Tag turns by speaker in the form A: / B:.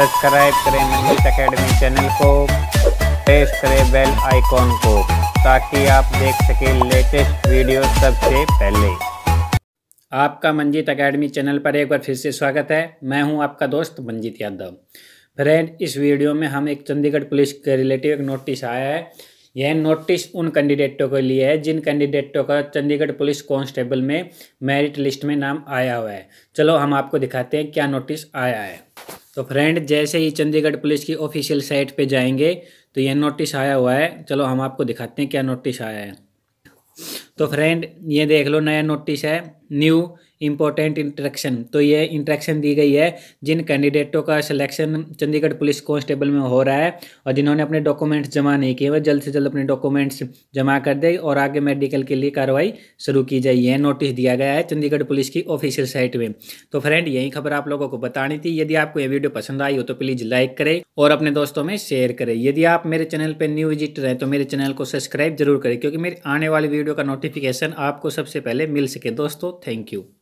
A: subscribe करें Manjeet academy channel को press करें बेल आइकॉन को ताकि आप देख सकें लेटेस्ट वीडियो सबसे पहले आपका मंजीत अकेडमी चैनल पर एक बार फिर से स्वागत है मैं हूं आपका दोस्त मंजीत यादव फ्रेंड इस वीडियो में हम एक चंडीगढ़ पुलिस के रिलेटिव एक नोटिस आया है यह नोटिस उन कैंडिडेटों के लिए है जिन कैंडिडेटों का चंडीगढ़ पुलिस कांस्टेबल में मेरिट लिस्ट में नाम आया हुआ है चलो हम आपको दिखाते हैं क्या नोटिस आया है तो फ्रेंड जैसे ही चंडीगढ़ पुलिस की ऑफिशियल साइट पे जाएंगे तो यह नोटिस आया हुआ है चलो हम आपको दिखाते हैं क्या नोटिस आया है तो फ्रेंड ये देख लो नया नोटिस है न्यू इंपॉर्टेंट इंट्रैक्शन तो ये इंट्रैक्शन दी गई है जिन कैंडिडेटों का सिलेक्शन चंडीगढ़ पुलिस कांस्टेबल में हो रहा है और जिन्होंने अपने डॉक्यूमेंट्स जमा नहीं किए वो जल्द से जल्द अपने डॉक्यूमेंट्स जमा कर दे और आगे मेडिकल के लिए कार्रवाई शुरू की जाए यह नोटिस दिया गया है चंडीगढ़ पुलिस की ऑफिशियल साइट में तो फ्रेंड यही खबर आप लोगों को बतानी थी यदि आपको यह वीडियो पसंद आई हो तो प्लीज़ लाइक करें और अपने दोस्तों में शेयर करें यदि आप मेरे चैनल पर न्यू विजिटर हैं तो मेरे चैनल को सब्सक्राइब जरूर करें क्योंकि मेरी आने वाली वीडियो का नोटिफिकेशन आपको सबसे पहले मिल सके दोस्तों थैंक यू